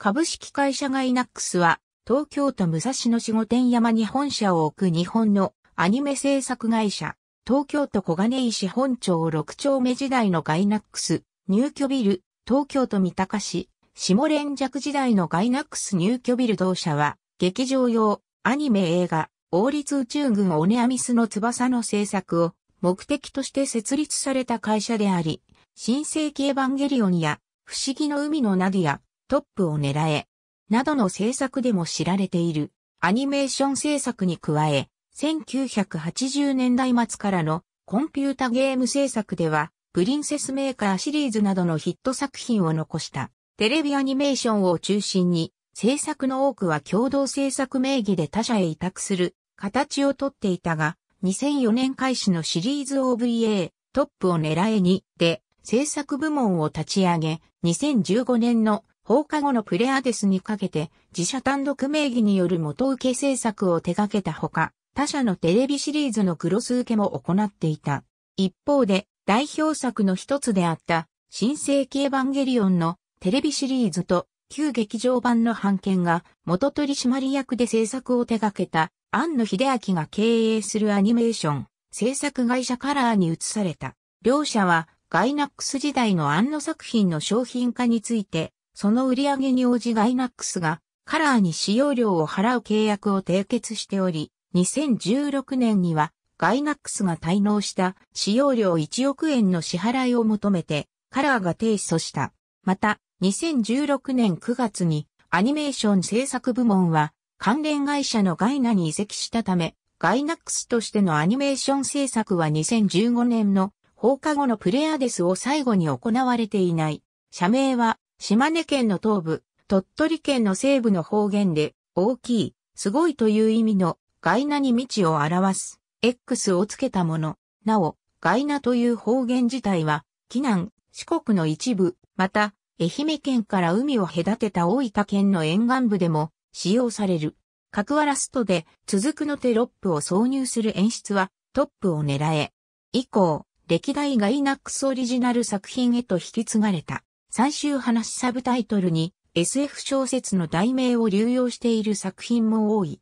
株式会社ガイナックスは、東京都武蔵野市御殿山に本社を置く日本のアニメ制作会社、東京都小金井市本町六丁目時代のガイナックス、入居ビル、東京都三鷹市、下連弱時代のガイナックス入居ビル同社は、劇場用、アニメ映画、王立宇宙軍オネアミスの翼の制作を目的として設立された会社であり、新世紀エヴァンゲリオンや、不思議の海のナディア、トップを狙え、などの制作でも知られているアニメーション制作に加え、1980年代末からのコンピュータゲーム制作では、プリンセスメーカーシリーズなどのヒット作品を残したテレビアニメーションを中心に、制作の多くは共同制作名義で他社へ委託する形をとっていたが、2004年開始のシリーズ OVA トップを狙えにで制作部門を立ち上げ、2015年の放課後のプレアデスにかけて自社単独名義による元請け制作を手掛けたほか、他社のテレビシリーズのクロス受けも行っていた。一方で代表作の一つであった新世紀エヴァンゲリオンのテレビシリーズと旧劇場版の版権が元取締役で制作を手掛けた庵野秀明が経営するアニメーション制作会社カラーに移された。両社はガイナックス時代の庵野作品の商品化についてその売り上げに応じガイナックスがカラーに使用料を払う契約を締結しており、2016年にはガイナックスが滞納した使用料1億円の支払いを求めてカラーが提訴した。また、2016年9月にアニメーション制作部門は関連会社のガイナに移籍したため、ガイナックスとしてのアニメーション制作は2015年の放課後のプレアデスを最後に行われていない。社名は島根県の東部、鳥取県の西部の方言で、大きい、すごいという意味の、ガイナに未知を表す、X をつけたもの。なお、ガイナという方言自体は、紀南、四国の一部、また、愛媛県から海を隔てた大分県の沿岸部でも使用される。各ワラストで続くのテロップを挿入する演出はトップを狙え。以降、歴代ガイナックスオリジナル作品へと引き継がれた。最終話サブタイトルに SF 小説の題名を流用している作品も多い。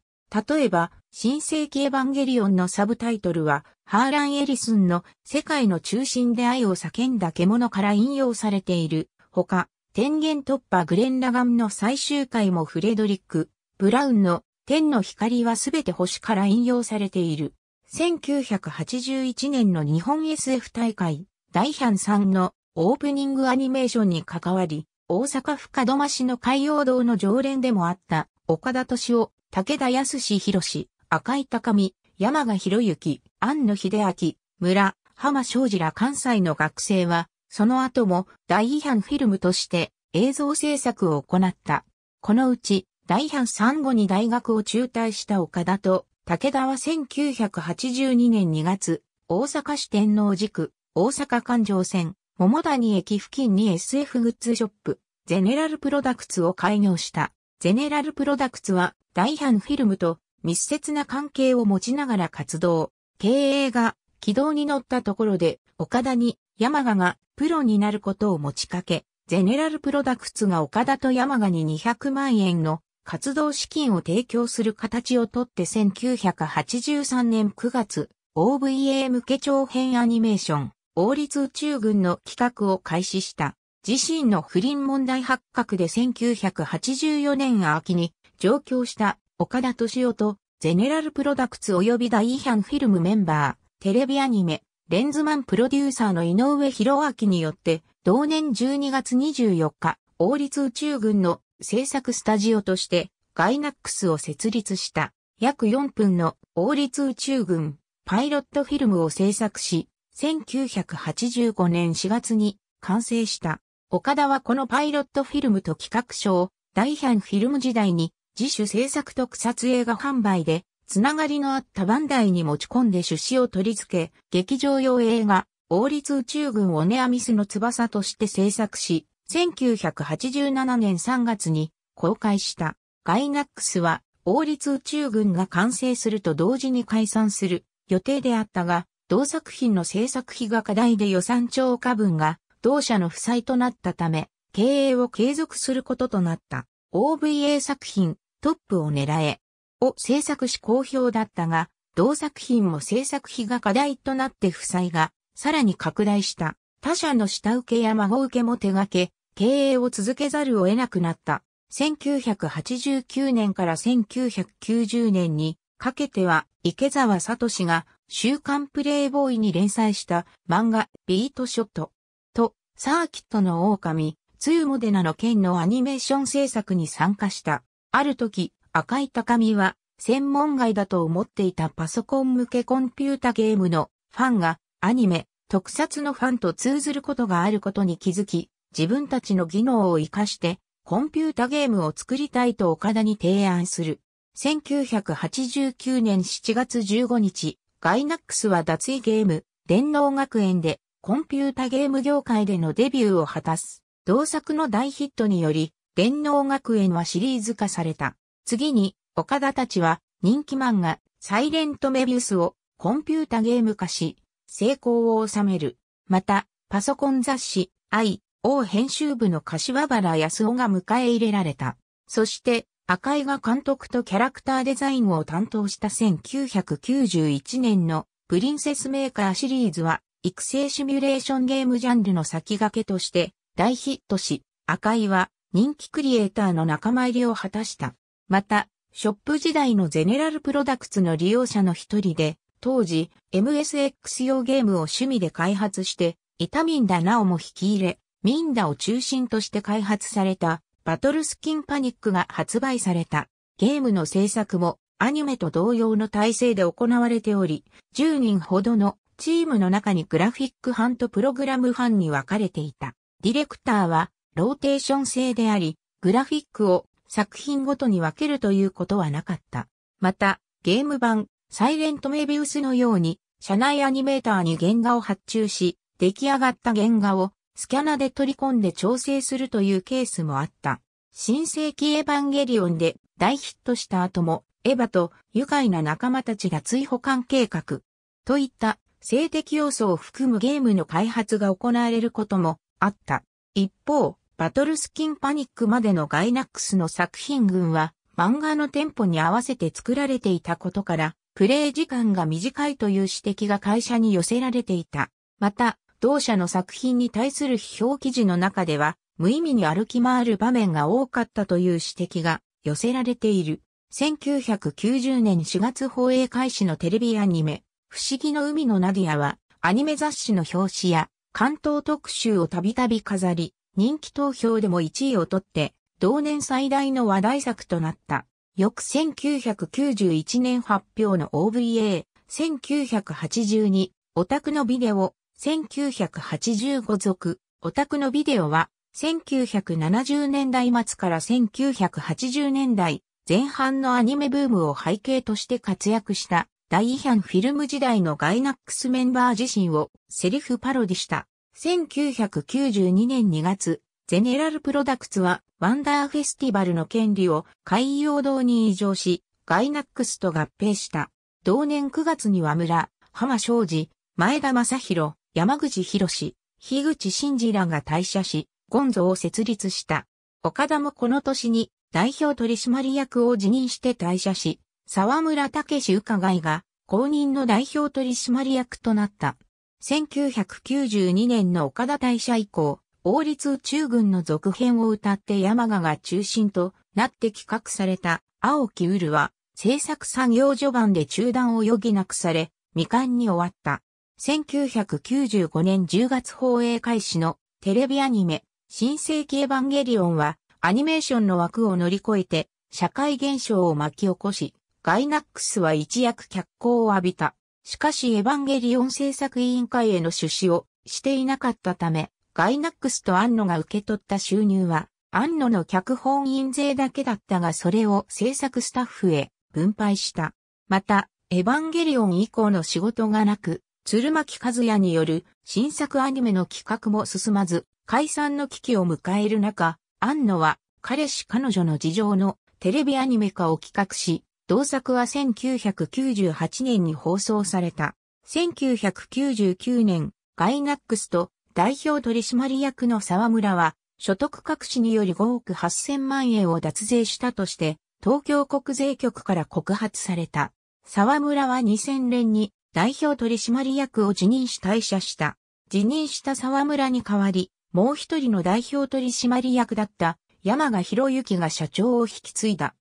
例えば、新世紀エヴァンゲリオンのサブタイトルは、ハーラン・エリスンの世界の中心で愛を叫んだ獣から引用されている。ほか、天元突破グレン・ラガンの最終回もフレドリック・ブラウンの天の光はすべて星から引用されている。1981年の日本 SF 大会、大ヒャンさんのオープニングアニメーションに関わり、大阪府門真市の海洋堂の常連でもあった、岡田敏夫、武田康博、赤井高見、山賀博之、安野秀明、村、浜昌司ら関西の学生は、その後も大違反フィルムとして映像制作を行った。このうち、大違反産後に大学を中退した岡田と、武田は1982年2月、大阪市天王寺区、大阪環状線、桃谷駅付近に SF グッズショップ、ゼネラルプロダクツを開業した。ゼネラルプロダクツは、大半フィルムと密接な関係を持ちながら活動。経営が軌道に乗ったところで、岡田に山賀がプロになることを持ちかけ、ゼネラルプロダクツが岡田と山賀に200万円の活動資金を提供する形をとって1983年9月、OVA 向け長編アニメーション、王立宇宙軍の企画を開始した。自身の不倫問題発覚で1984年秋に上京した岡田敏夫とゼネラルプロダクツ及び大違反フィルムメンバー、テレビアニメ、レンズマンプロデューサーの井上博明によって同年12月24日、王立宇宙軍の制作スタジオとしてガイナックスを設立した約4分の王立宇宙軍パイロットフィルムを制作し、1985年4月に完成した。岡田はこのパイロットフィルムと企画書を、大ヒャンフィルム時代に自主制作特撮映画販売で、つながりのあったバンダイに持ち込んで出資を取り付け、劇場用映画、王立宇宙軍オネアミスの翼として制作し、1987年3月に公開した。ガイナックスは、王立宇宙軍が完成すると同時に解散する予定であったが、同作品の制作費が課題で予算超過分が同社の負債となったため、経営を継続することとなった OVA 作品トップを狙えを制作し好評だったが、同作品も制作費が課題となって負債がさらに拡大した他社の下請けや孫請けも手掛け、経営を続けざるを得なくなった。1989年から1990年にかけては池沢聡が週刊プレイボーイに連載した漫画ビートショットとサーキットの狼、ツーモデナの剣のアニメーション制作に参加した。ある時、赤い高見は専門外だと思っていたパソコン向けコンピュータゲームのファンがアニメ、特撮のファンと通ずることがあることに気づき、自分たちの技能を活かしてコンピュータゲームを作りたいと岡田に提案する。1989年7月15日、ガイナックスは脱衣ゲーム、電脳学園でコンピュータゲーム業界でのデビューを果たす。同作の大ヒットにより、電脳学園はシリーズ化された。次に、岡田たちは人気漫画、サイレントメビウスをコンピュータゲーム化し、成功を収める。また、パソコン雑誌、I、O 編集部の柏原康夫が迎え入れられた。そして、赤井が監督とキャラクターデザインを担当した1991年のプリンセスメーカーシリーズは育成シミュレーションゲームジャンルの先駆けとして大ヒットし、赤井は人気クリエイターの仲間入りを果たした。また、ショップ時代のゼネラルプロダクツの利用者の一人で、当時 MSX 用ゲームを趣味で開発して、イタミンダなおも引き入れ、ミンダを中心として開発されたバトルスキンパニックが発売された。ゲームの制作もアニメと同様の体制で行われており、10人ほどのチームの中にグラフィック班とプログラム班に分かれていた。ディレクターはローテーション制であり、グラフィックを作品ごとに分けるということはなかった。また、ゲーム版、サイレントメビウスのように、社内アニメーターに原画を発注し、出来上がった原画をスキャナで取り込んで調整するというケースもあった。新世紀エヴァンゲリオンで大ヒットした後も、エヴァと愉快な仲間たちが追捕艦計画といった性的要素を含むゲームの開発が行われることもあった。一方、バトルスキンパニックまでのガイナックスの作品群は漫画のテンポに合わせて作られていたことから、プレイ時間が短いという指摘が会社に寄せられていた。また、同社の作品に対する批評記事の中では、無意味に歩き回る場面が多かったという指摘が寄せられている。1990年4月放映開始のテレビアニメ、不思議の海のナディアは、アニメ雑誌の表紙や関東特集をたびたび飾り、人気投票でも1位を取って、同年最大の話題作となった。翌1991年発表の OVA、1982、オタクのビデオ、1985族、オタクのビデオは、1970年代末から1980年代前半のアニメブームを背景として活躍した大違反フィルム時代のガイナックスメンバー自身をセリフパロディした。1992年2月、ゼネラルプロダクツはワンダーフェスティバルの権利を海洋堂に移譲し、ガイナックスと合併した。同年9月には村、浜昌司、前田正宏、山口博士、樋口真嗣らが退社し、ゴンゾを設立した。岡田もこの年に代表取締役を辞任して退社し、沢村武史伺いが公認の代表取締役となった。1992年の岡田退社以降、王立宇宙軍の続編を歌って山賀が中心となって企画された青木ウルは制作作業序盤で中断を余儀なくされ、未完に終わった。1995年10月放映開始のテレビアニメ、新世紀エヴァンゲリオンは、アニメーションの枠を乗り越えて、社会現象を巻き起こし、ガイナックスは一躍脚光を浴びた。しかしエヴァンゲリオン制作委員会への出資をしていなかったため、ガイナックスとアンノが受け取った収入は、アンノの脚本印税だけだったがそれを制作スタッフへ分配した。また、エヴァンゲリオン以降の仕事がなく、鶴巻和也による新作アニメの企画も進まず、解散の危機を迎える中、安野は彼氏彼女の事情のテレビアニメ化を企画し、同作は1998年に放送された。1999年、ガイナックスと代表取締役の沢村は、所得隠しにより5億8000万円を脱税したとして、東京国税局から告発された。沢村は2000年に代表取締役を辞任し退社した。辞任した沢村に代わり、もう一人の代表取締役だった山賀博之が社長を引き継いだ。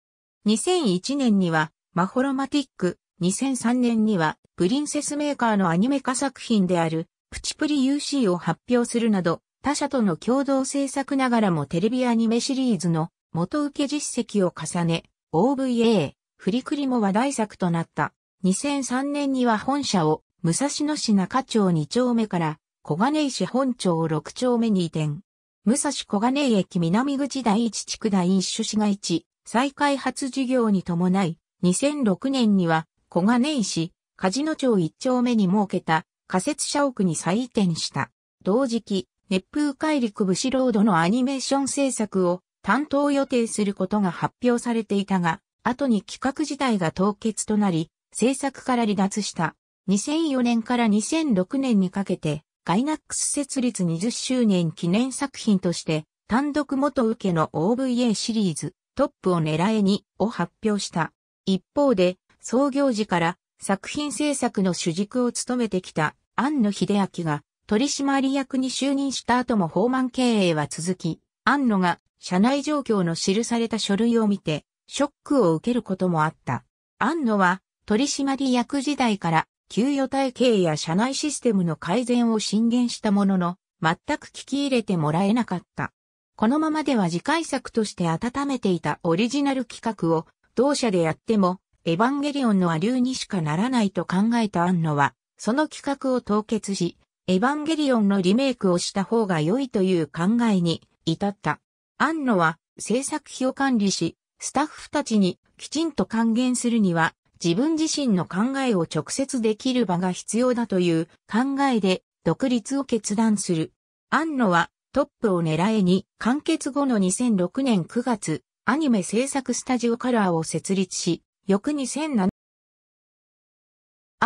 2001年には、マホロマティック、2003年には、プリンセスメーカーのアニメ化作品である、プチプリ UC を発表するなど、他社との共同制作ながらもテレビアニメシリーズの元受け実績を重ね、OVA、フリクリも話題作となった。2003年には本社を武蔵野市中町2丁目から小金井市本町6丁目に移転。武蔵小金井駅南口第一地区第一種市街地再開発事業に伴い、2006年には小金井市梶野町1丁目に設けた仮設社屋に再移転した。同時期、熱風海陸武士ロードのアニメーション制作を担当予定することが発表されていたが、後に企画自体が凍結となり、制作から離脱した。2004年から2006年にかけて、ガイナックス設立20周年記念作品として、単独元受けの OVA シリーズ、トップを狙えにを発表した。一方で、創業時から作品制作の主軸を務めてきた庵野秀明が取締役に就任した後も訪問経営は続き、庵野が社内状況の記された書類を見てショックを受けることもあった。庵野は取締役時代から給与体系や社内システムの改善を進言したものの、全く聞き入れてもらえなかった。このままでは次回作として温めていたオリジナル企画を同社でやってもエヴァンゲリオンのア流にしかならないと考えた安野は、その企画を凍結し、エヴァンゲリオンのリメイクをした方が良いという考えに至った。安野は制作費を管理し、スタッフたちにきちんと還元するには自分自身の考えを直接できる場が必要だという考えで独立を決断する。ン野はトップを狙えに完結後の2006年9月、アニメ制作スタジオカラーを設立し、翌2007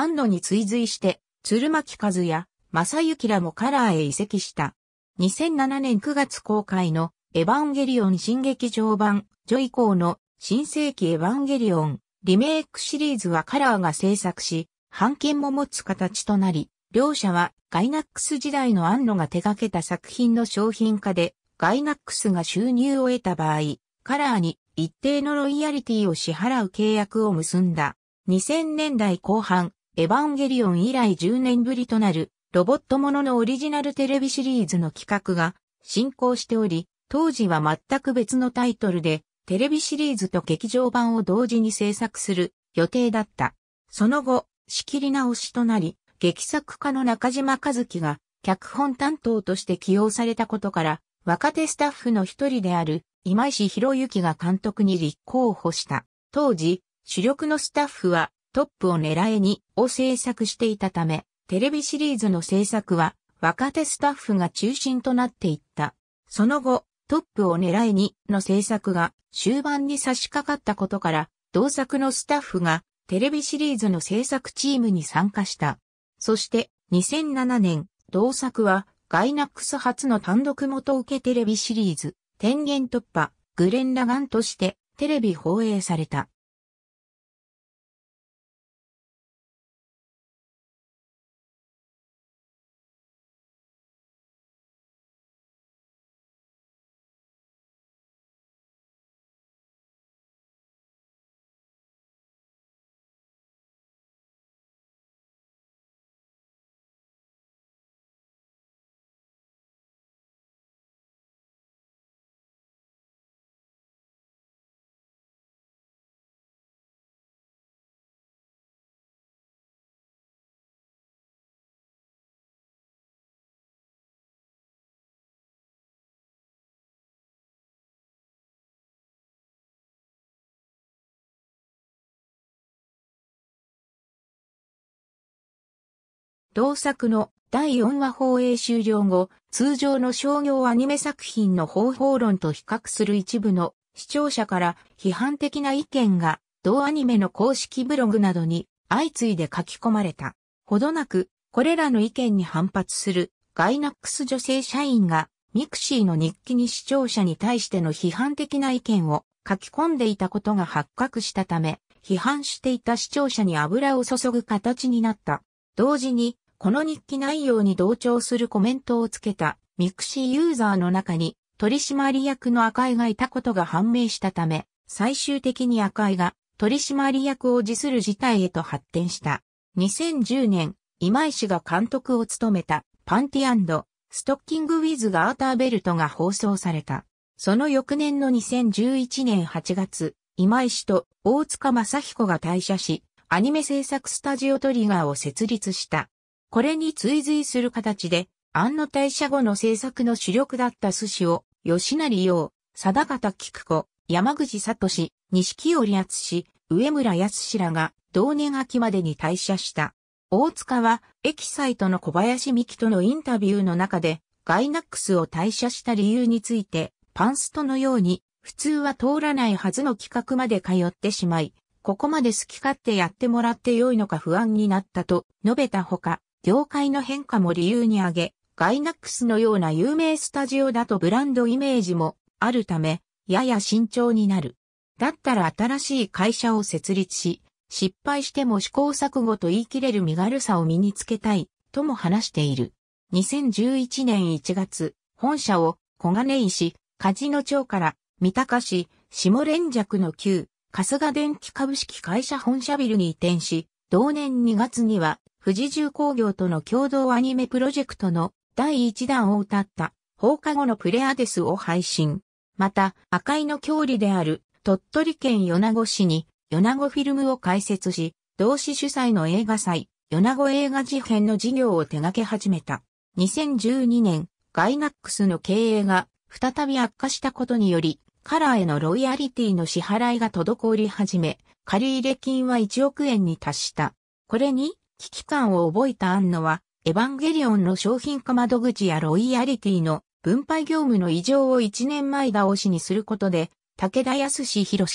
ン野に追随して、鶴巻和也、正幸らもカラーへ移籍した。2007年9月公開のエヴァンゲリオン新劇場版、ジョイコーの新世紀エヴァンゲリオンリメイクシリーズはカラーが制作し、版権も持つ形となり、両者はガイナックス時代のアンロが手掛けた作品の商品化で、ガイナックスが収入を得た場合、カラーに一定のロイヤリティを支払う契約を結んだ。2000年代後半、エヴァンゲリオン以来10年ぶりとなる、ロボットもののオリジナルテレビシリーズの企画が進行しており、当時は全く別のタイトルで、テレビシリーズと劇場版を同時に制作する予定だった。その後、仕切り直しとなり、劇作家の中島和樹が脚本担当として起用されたことから、若手スタッフの一人である今石博之が監督に立候補した。当時、主力のスタッフはトップを狙いにを制作していたため、テレビシリーズの制作は若手スタッフが中心となっていった。その後、トップを狙いにの制作が終盤に差し掛かったことから、同作のスタッフがテレビシリーズの制作チームに参加した。そして2007年、同作はガイナックス初の単独元受けテレビシリーズ、天元突破、グレン・ラガンとしてテレビ放映された。同作の第4話放映終了後、通常の商業アニメ作品の方法論と比較する一部の視聴者から批判的な意見が同アニメの公式ブログなどに相次いで書き込まれた。ほどなく、これらの意見に反発するガイナックス女性社員がミクシーの日記に視聴者に対しての批判的な意見を書き込んでいたことが発覚したため、批判していた視聴者に油を注ぐ形になった。同時に、この日記内容に同調するコメントをつけたミクシーユーザーの中に取締役の赤井がいたことが判明したため、最終的に赤井が取締役を辞する事態へと発展した。2010年、今井氏が監督を務めたパンティストッキングウィズガーターベルトが放送された。その翌年の2011年8月、今井氏と大塚正彦が退社し、アニメ制作スタジオトリガーを設立した。これに追随する形で、安の退社後の政策の主力だった寿司を、吉成洋、貞方菊子、山口里氏、錦織氏、上村康らが、同年秋までに退社した。大塚は、エキサイトの小林美希とのインタビューの中で、ガイナックスを退社した理由について、パンストのように、普通は通らないはずの企画まで通ってしまい、ここまで好き勝手やってもらって良いのか不安になったと述べたほか、業界の変化も理由に挙げ、ガイナックスのような有名スタジオだとブランドイメージもあるため、やや慎重になる。だったら新しい会社を設立し、失敗しても試行錯誤と言い切れる身軽さを身につけたい、とも話している。2011年1月、本社を小金井市、カジノ町から三鷹市、下連尺の旧、春日電機株式会社本社ビルに移転し、同年2月には富士重工業との共同アニメプロジェクトの第1弾を歌った放課後のプレアデスを配信。また、赤井の郷里である鳥取県米子市に米子フィルムを開設し、同市主催の映画祭、米子映画事変の事業を手掛け始めた。2012年、ガイナックスの経営が再び悪化したことにより、カラーへのロイヤリティの支払いが滞り始め、借入金は1億円に達した。これに、危機感を覚えたアンノは、エヴァンゲリオンの商品化窓口やロイヤリティの分配業務の異常を1年前倒しにすることで、武田康博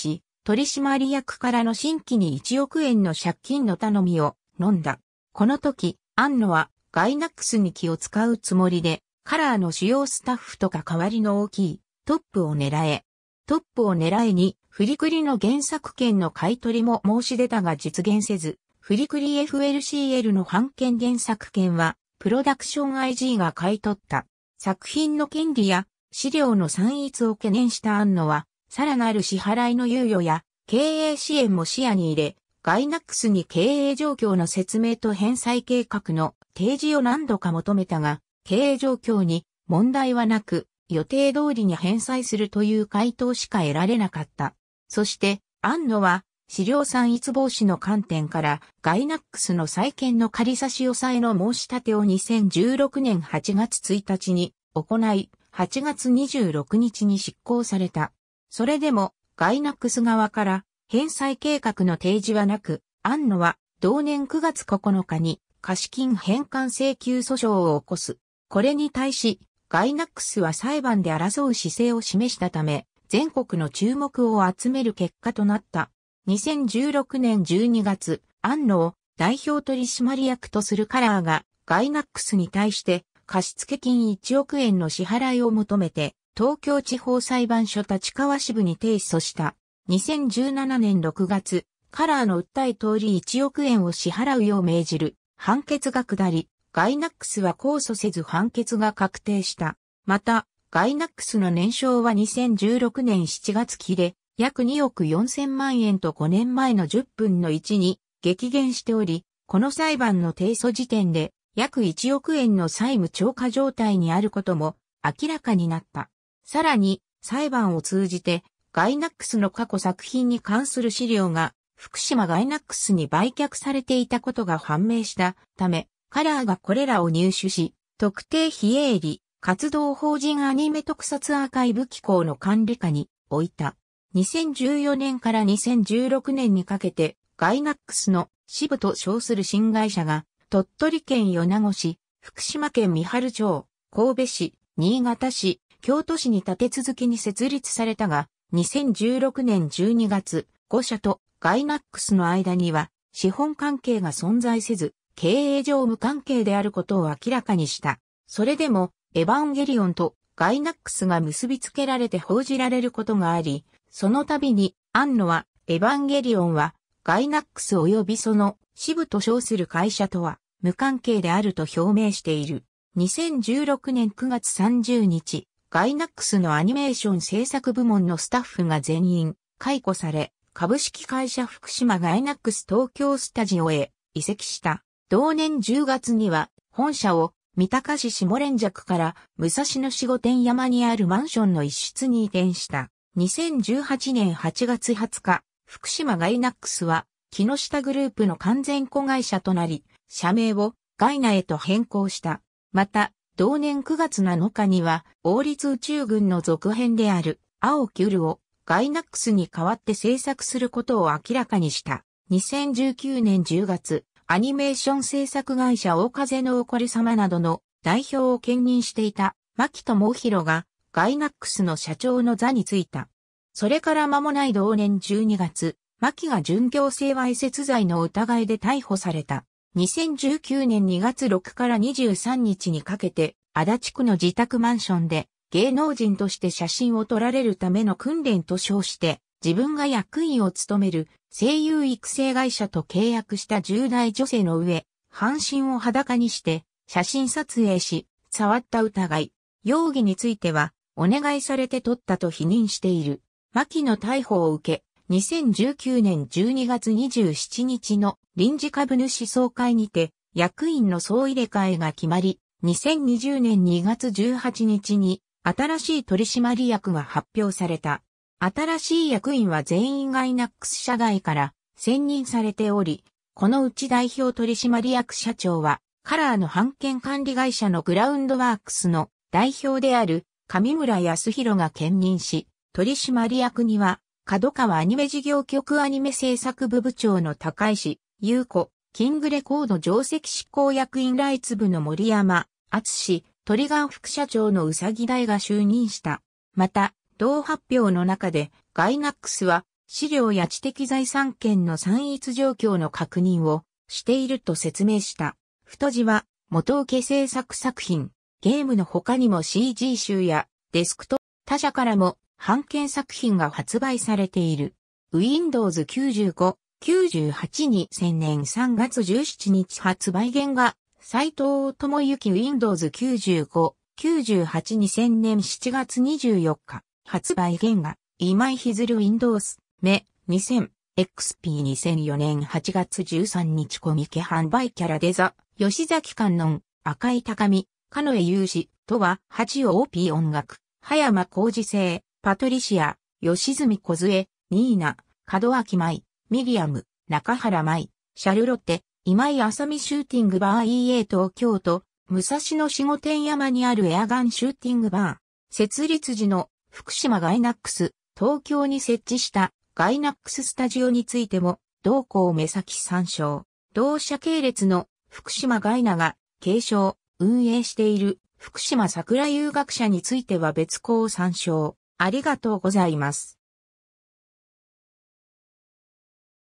取締役からの新規に1億円の借金の頼みを飲んだ。この時、アンノはガイナックスに気を使うつもりで、カラーの主要スタッフとか代わりの大きいトップを狙え。トップを狙えに、フリクリの原作権の買取も申し出たが実現せず、フリクリ FLCL の版権原作権は、プロダクション IG が買い取った作品の権利や資料の散逸を懸念したアンノは、さらなる支払いの猶予や経営支援も視野に入れ、ガイナックスに経営状況の説明と返済計画の提示を何度か求めたが、経営状況に問題はなく、予定通りに返済するという回答しか得られなかった。そして、アンノは資料産逸防止の観点から、ガイナックスの再建の仮差し押さえの申し立てを2016年8月1日に行い、8月26日に執行された。それでも、ガイナックス側から返済計画の提示はなく、安野は同年9月9日に貸金返還請求訴訟を起こす。これに対し、ガイナックスは裁判で争う姿勢を示したため、全国の注目を集める結果となった。2016年12月、安野を代表取締役とするカラーがガイナックスに対して貸付金1億円の支払いを求めて東京地方裁判所立川支部に提訴した。2017年6月、カラーの訴え通り1億円を支払うよう命じる判決が下り、ガイナックスは控訴せず判決が確定した。また、ガイナックスの年賞は2016年7月期で約2億4000万円と5年前の10分の1に激減しており、この裁判の提訴時点で約1億円の債務超過状態にあることも明らかになった。さらに、裁判を通じて、ガイナックスの過去作品に関する資料が、福島ガイナックスに売却されていたことが判明したため、カラーがこれらを入手し、特定非営利活動法人アニメ特撮アーカイブ機構の管理下に置いた。2014年から2016年にかけて、ガイナックスの支部と称する新会社が、鳥取県米子市、福島県三春町、神戸市、新潟市、京都市に立て続けに設立されたが、2016年12月、5社とガイナックスの間には、資本関係が存在せず、経営上無関係であることを明らかにした。それでも、エヴァンゲリオンとガイナックスが結びつけられて報じられることがあり、その度に、ンノは、エヴァンゲリオンは、ガイナックス及びその支部と称する会社とは無関係であると表明している。2016年9月30日、ガイナックスのアニメーション制作部門のスタッフが全員解雇され、株式会社福島ガイナックス東京スタジオへ移籍した。同年10月には本社を三鷹市下連尺から武蔵野市御殿山にあるマンションの一室に移転した。2018年8月20日、福島ガイナックスは、木下グループの完全子会社となり、社名をガイナへと変更した。また、同年9月7日には、王立宇宙軍の続編である、青キュルをガイナックスに代わって制作することを明らかにした。2019年10月、アニメーション制作会社大風のおこれ様などの代表を兼任していた牧友博がガイナックスの社長の座に就いた。それから間もない同年12月、牧が準強制わいせつ罪の疑いで逮捕された。2019年2月6から23日にかけて、足立区の自宅マンションで、芸能人として写真を撮られるための訓練と称して、自分が役員を務める声優育成会社と契約した10代女性の上、半身を裸にして、写真撮影し、触った疑い。容疑については、お願いされて取ったと否認している。牧の逮捕を受け、2019年12月27日の臨時株主総会にて、役員の総入れ替えが決まり、2020年2月18日に新しい取締役が発表された。新しい役員は全員がイナックス社外から選任されており、このうち代表取締役社長は、カラーの版権管理会社のグラウンドワークスの代表である上村康弘が兼任し、取締役には、角川アニメ事業局アニメ制作部部長の高石、優子、キングレコード上席執行役員ライツ部の森山、厚トリガン副社長のうさぎ台が就任した。また、同発表の中で、ガイナックスは、資料や知的財産権の散逸状況の確認をしていると説明した。太字は、元請け制作作品、ゲームの他にも CG 集やデスクト。他社からも版権作品が発売されている。Windows 95、98に2000年3月17日発売原画、斎藤智之 Windows 95、982000年7月24日発売原画、今井ひずる Windows 目 2000XP2004 年8月13日コミケ販売キャラデザ吉崎観音赤井高美。カノエ・ユージ、とは、八王 OP 音楽、葉山浩二生、パトリシア、吉住小杖、ニーナ、門脇舞、ミリアム、中原舞、シャルロッテ、今井浅見シューティングバー EA 東京都、武蔵野市御天山にあるエアガンシューティングバー、設立時の福島ガイナックス、東京に設置したガイナックススタジオについても、同校目先参照。同社系列の福島ガイナが継承、運営している福島桜遊学者については別項を参照。ありがとうございます。